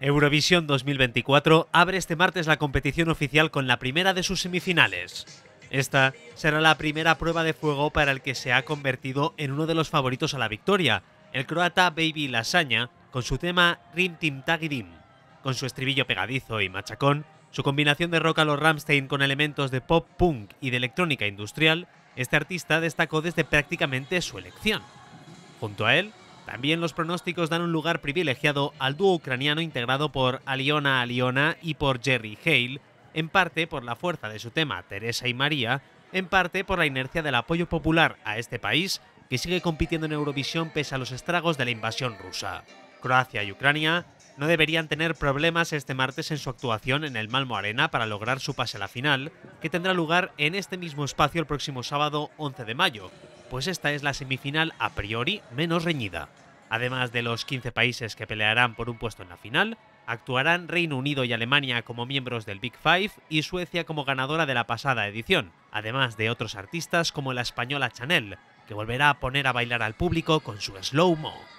Eurovisión 2024 abre este martes la competición oficial con la primera de sus semifinales. Esta será la primera prueba de fuego para el que se ha convertido en uno de los favoritos a la victoria, el croata Baby Lasagna, con su tema Rim Tim Con su estribillo pegadizo y machacón, su combinación de rock a los Ramstein con elementos de pop punk y de electrónica industrial, este artista destacó desde prácticamente su elección. Junto a él, también los pronósticos dan un lugar privilegiado al dúo ucraniano integrado por Aliona Aliona y por Jerry Hale, en parte por la fuerza de su tema Teresa y María, en parte por la inercia del apoyo popular a este país que sigue compitiendo en Eurovisión pese a los estragos de la invasión rusa. Croacia y Ucrania no deberían tener problemas este martes en su actuación en el Malmo Arena para lograr su pase a la final, que tendrá lugar en este mismo espacio el próximo sábado 11 de mayo, pues esta es la semifinal a priori menos reñida. Además de los 15 países que pelearán por un puesto en la final, actuarán Reino Unido y Alemania como miembros del Big Five y Suecia como ganadora de la pasada edición, además de otros artistas como la española Chanel, que volverá a poner a bailar al público con su slow-mo.